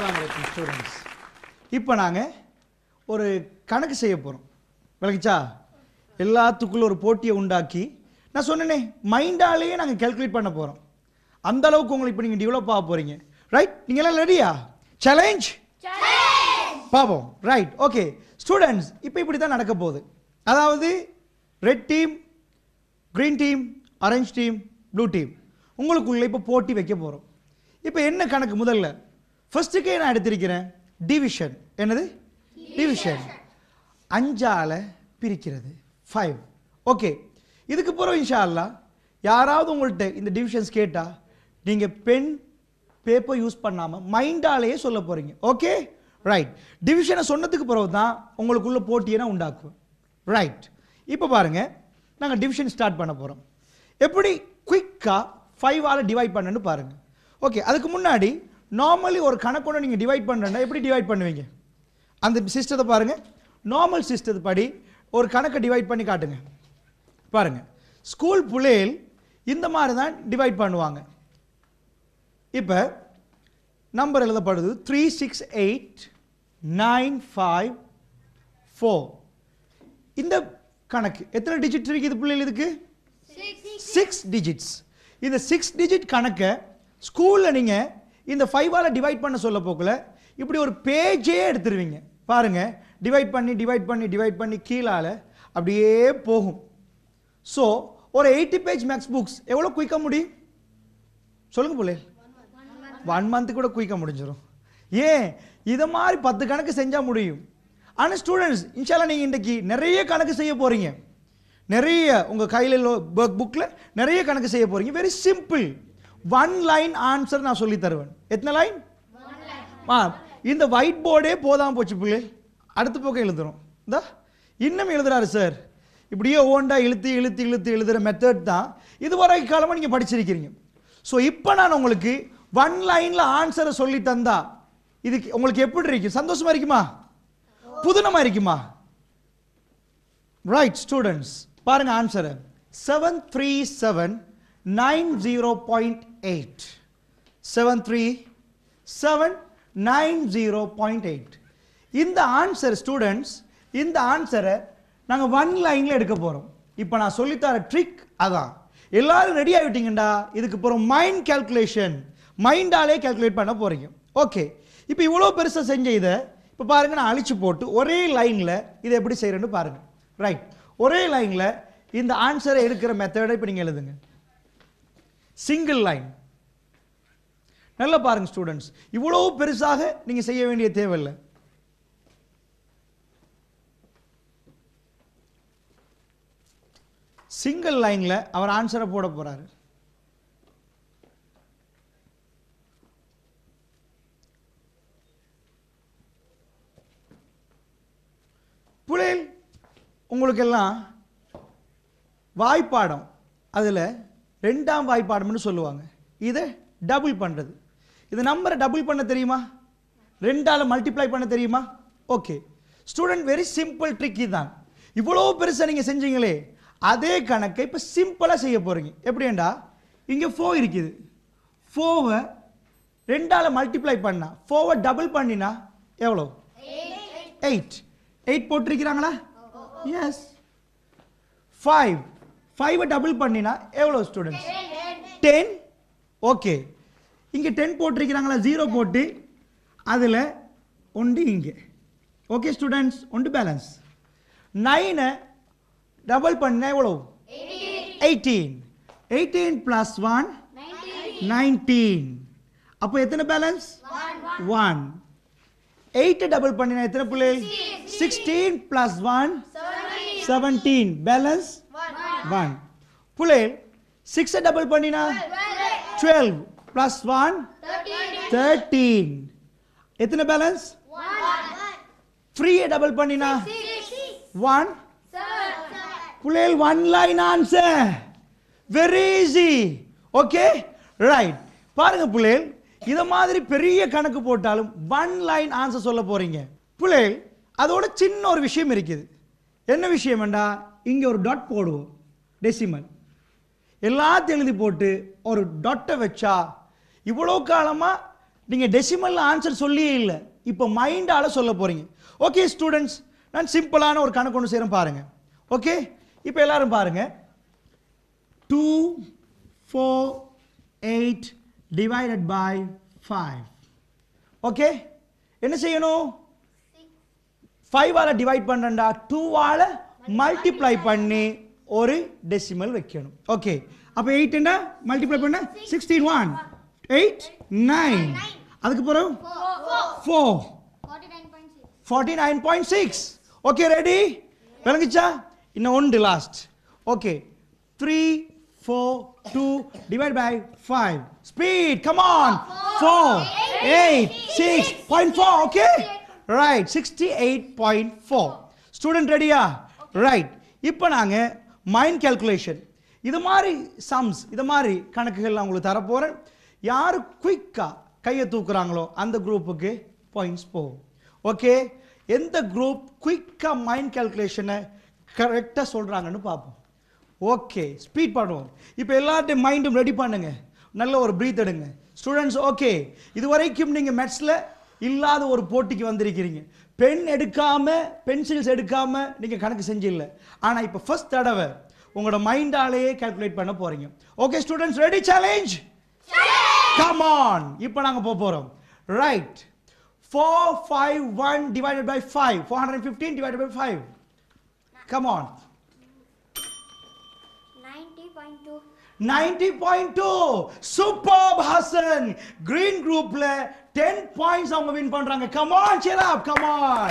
அஸ்லாம் வலைக்கம் ஸ்டூடெண்ட்ஸ் இப்போ நாங்கள் ஒரு கணக்கு செய்ய போகிறோம் விளக்குச்சா எல்லாத்துக்குள்ளே ஒரு போட்டியை உண்டாக்கி நான் சொன்னேனே மைண்டாலேயே நாங்கள் கேல்குலேட் பண்ண போகிறோம் அந்த அளவுக்கு உங்களுக்கு இப்போ நீங்கள் டெவலப் ஆக போகிறீங்க ரைட் நீங்கள் எல்லாம் ரெடியா சேலஞ்ச் பார்ப்போம் ரைட் ஓகே ஸ்டூடெண்ட்ஸ் இப்போ இப்படி தான் நடக்க போகுது அதாவது red team green team orange team blue team உங்களுக்குள்ளே இப்போ போட்டி வைக்க போகிறோம் இப்போ என்ன கணக்கு முதல்ல ஃபர்ஸ்ட்டுக்கே நான் எடுத்திருக்கிறேன் டிவிஷன் என்னது டிவிஷன் அஞ்சால் பிரிக்கிறது ஃபைவ் ஓகே இதுக்கு பிறகு இன்ஷா அல்லா யாராவது உங்கள்கிட்ட இந்த டிவிஷன்ஸ் கேட்டால் நீங்கள் பென் பேப்பர் யூஸ் பண்ணாமல் மைண்டாலேயே சொல்ல போகிறீங்க ஓகே ரைட் டிவிஷனை சொன்னதுக்கு பிறகு தான் உங்களுக்குள்ள நான் உண்டாக்கும் ரைட் இப்போ பாருங்கள் நாங்கள் டிவிஷன் ஸ்டார்ட் பண்ண போகிறோம் எப்படி குயிக்காக ஃபைவால் டிவைட் பண்ணுன்னு பாருங்கள் ஓகே அதுக்கு முன்னாடி நார்மலி ஒரு கணக்கொண்டு நீங்கள் டிவைட் பண்ணுறேன்னா எப்படி டிவைட் பண்ணுவீங்க அந்த சிஸ்டத்தை பாருங்கள் நார்மல் சிஸ்டத்து படி ஒரு கணக்கை டிவைட் பண்ணி காட்டுங்க பாருங்கள் ஸ்கூல் பிள்ளைகள் இந்த மாதிரி தான் டிவைட் பண்ணுவாங்க இப்போ நம்பர் எழுதப்படுது three six eight nine five four இந்த கணக்கு எத்தனை டிஜிட் இருக்குது பிள்ளைகள் இதுக்கு சிக்ஸ் டிஜிட்ஸ் இந்த சிக்ஸ் டிஜிட் கணக்கை ஸ்கூலில் நீங்கள் இந்த ஃபைவால் டிவைட் பண்ண சொல்ல போக்கில் இப்படி ஒரு பேஜே எடுத்துருவீங்க பாருங்கள் டிவைட் பண்ணி டிவைட் பண்ணி டிவைட் பண்ணி கீழால் அப்படியே போகும் ஸோ ஒரு எயிட்டி பேஜ் மேக்ஸ் புக்ஸ் எவ்வளோ குயிக்காக முடியும் சொல்லுங்கள் பிள்ளை ஒன் மந்த்து கூட குயிக்காக முடிஞ்சிடும் ஏன் இதை மாதிரி பத்து கணக்கு செஞ்சால் முடியும் ஆனால் ஸ்டூடெண்ட்ஸ் இன்ஷால்லா நீங்கள் இன்றைக்கி நிறைய கணக்கு செய்ய போகிறீங்க நிறைய உங்கள் கையில் புக்கில் நிறைய கணக்கு செய்ய போகிறீங்க very simple one line answer நான் சொல்லி தருவேன் எத்தனை லைன் ஆ இந்த ஒயிட் போர்டே போதாமல் போச்சு பிள்ளை அடுத்த பக்கம் எழுதுறோம் இந்தா இன்னும் எழுதுறாரு சார் இப்படியே ஓண்டா இழுத்து இழுத்து இழுத்து எழுதுகிற மெத்தட் தான் இதுவரை காலமாக நீங்கள் படிச்சிருக்கிறீங்க ஸோ இப்போ நான் உங்களுக்கு ஒன் லைனில் ஆன்சரை சொல்லி தந்தா இதுக்கு உங்களுக்கு எப்படி இருக்கும் சந்தோஷமா இருக்குமா புதுனமா இருக்குமா ரைட் ஸ்டூடெண்ட்ஸ் பாருங்க ஆன்சரை seven three seven nine zero point 8. இந்த ஆன்சர் ஸ்டூடெண்ட்ஸ் இந்த ஆன்சரை நாங்கள் ஒன் லைனில் எடுக்க போகிறோம் இப்போ நான் சொல்லித்தர ட்ரிக் அதான் எல்லாரும் ரெடி ஆகிட்டீங்கண்டா இதுக்கு போகிறோம் மைண்ட் கேல்குலேஷன் மைண்டாலே கேல்குலேட் பண்ண போகிறீங்க ஓகே இப்போ இவ்வளோ பெருசாக செஞ்ச இதை இப்போ பாருங்கள் நான் அழிச்சு போட்டு ஒரே லைனில் இதை எப்படி செய்கிறேன்னு பாருங்கள் ரைட் ஒரே லைனில் இந்த ஆன்சரை எடுக்கிற மெத்தடை இப்போ நீங்கள் எழுதுங்க சிங்கிள் லைன் நல்லா பாருங்க ஸ்டூடெண்ட்ஸ் இவ்வளவு பெருசாக நீங்க செய்ய வேண்டிய தேவையில்லை சிங்கிள் லைன்ல அவர் ஆன்சரை போட போறாரு புலேல் உங்களுக்கு எல்லாம் வாய்ப்பாடம் அதில் ரெண்டாம் வாய்ப்பாடும்னு சொல்லுவாங்க இதை டபுள் பண்ணுறது இது நம்பரை டபுள் பண்ண தெரியுமா ரெண்டால் மல்டிப்ளை பண்ண தெரியுமா okay student very simple trick இதுதான் இவ்வளோ பெருசாக நீங்கள் செஞ்சீங்களே அதே கணக்கை இப்போ சிம்பிளாக செய்ய போகிறீங்க எப்படியேண்டா இங்கே ஃபோ இருக்குது ஃபோவை ரெண்டால் மல்டிப்ளை பண்ணால் ஃபோவை டபுள் பண்ணினா எவ்வளோ எயிட் எயிட் போட்டிருக்கிறாங்களா எஸ் ஃபைவ் ஃபைவை டபுள் பண்ணினா எவ்வளோ ஸ்டூடெண்ட்ஸ் டென் ஓகே இங்கே டென் போட்டிருக்கிறாங்களா ஜீரோ போட்டு அதில் ஒன்று இங்கே ஓகே ஸ்டூடெண்ட்ஸ் ஒன்று பேலன்ஸ் நைனை டபுள் பண்ண எவ்வளோ eighteen eighteen plus one nineteen அப்போ எத்தனை பேலன்ஸ் ஒன் எயிட்டை டபுள் பண்ணினா எத்தனை பிள்ளை sixteen plus one seventeen balance 1. புலே 6 டபுள் பண்ணினா 12 plus ஒன் தேர்ட்டீன் எத்தனை பேலன்ஸ் ஃப்ரீயை டபுள் பண்ணினா ஒன் புலேல் one line answer very easy okay right பாருங்க புலேல் இத மாதிரி பெரிய கணக்கு போட்டாலும் ஒன் லைன் ஆன்சர் சொல்ல போறீங்க புலேல் அதோட சின்ன ஒரு விஷயம் இருக்குது என்ன விஷயம்டா இங்கே ஒரு டாட் போடுவோம் டெசிமல் எல்லாத்தையும் எழுதி போட்டு ஒரு டொட்டை வச்சா இவ்வளோ காலமாக நீங்கள் டெசிமலில் ஆன்சர் சொல்லியே இல்லை இப்போ மைண்டால் சொல்ல போகிறீங்க ஓகே ஸ்டூடெண்ட்ஸ் நான் சிம்பிளான ஒரு கணக்கு ஒன்று செய்கிறேன் பாருங்கள் ஓகே இப்போ எல்லோரும் பாருங்கள் two four eight divided by five okay என்ன செய்யணும் ஃபைவால் டிவைட் பண்ணுறேன்டா டூவால் மல்டிப்ளை பண்ணி ஒரு டெசிமல் வைக்கணும் ஓகே அப்போ எயிட்டுண்டா மல்டிப்ளை பண்ண சிக்ஸ்டீன் ஒன் எயிட் நைன் அதுக்கு பிறகு four forty nine point six okay ready விளங்குச்சா இன்னும் ஒன்று last okay three four two divide by five speed come on four eight six point four okay right sixty eight point four student ரெடியா right இப்போ நாங்கள் mind calculation இது மாதிரி sums இது மாதிரி கணக்குகள் நான் உங்களுக்கு தரப்போகிறேன் யார் குயிக்காக கையை தூக்குறாங்களோ அந்த குரூப்புக்கு பாயிண்ட்ஸ் போகும் ஓகே எந்த குரூப் குயிக்காக மைண்ட் கேல்குலேஷனை கரெக்டாக சொல்கிறாங்கன்னு பார்ப்போம் ஓகே ஸ்பீட் பண்ணுவோம் இப்போ எல்லார்ட்டையும் மைண்டும் ரெடி பண்ணுங்கள் நல்ல ஒரு ப்ரீத் எடுங்க ஸ்டூடெண்ட்ஸ் ஓகே இது வரைக்கும் நீங்கள் மேட்ஸில் இல்லாத ஒரு போட்டிக்கு வந்திருக்கிறீங்க பென் எடுக்காம பென்சில்ஸ் எடுக்காம நீங்கள் கணக்கு செஞ்சிடல ஆனால் இப்போ ஃபர்ஸ்ட் தடவை உங்களோட மைண்டாலேயே கால்குலேட் பண்ண போறீங்க okay students ready challenge come on இப்போ நாங்கள் போக போகிறோம் right four five one divided by five four hundred fifteen divided by five come on 90.2 superb hasan green group la 10 points அவங்க win பண்றாங்க come on cheer up come on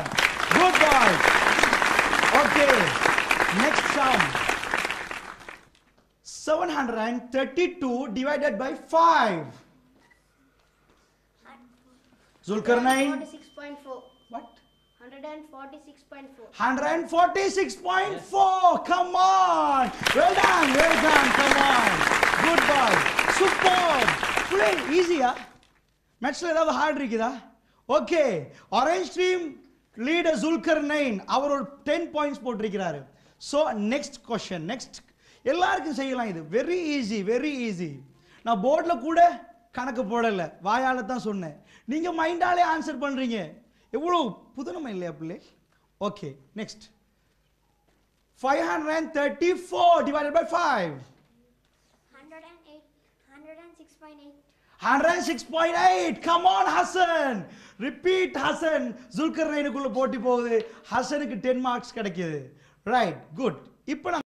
good boys okay next sum 732 divided by 5 zulkarnain 6.4 146.4. 146.4. Yes. Come on. Well done. Well done. Come on. Good boy. Superb. Full easy-ஆ? மேட்ச்ல ஏதாவது hard இருக்குதா okay orange stream leader Zulkar nine அவர் ஒரு ten points போட்டிருக்கிறாரு so next question next எல்லாருக்கும் செய்யலாம் இது வெரி ஈஸி வெரி ஈஸி நான் போர்டில் கூட கணக்கு போடலை வாயால் தான் சொன்னேன் நீங்கள் மைண்டாலே ஆன்சர் பண்ணுறீங்க எவ்வளோ புதுநமை இல்லையா பிள்ளை okay next five hundred and thirty four divided by five hundred six point repeat Hasan போட்டி போகுது ஹசனுக்கு டென் மார்க்ஸ் கிடைக்குது ரைட் குட் இப்போ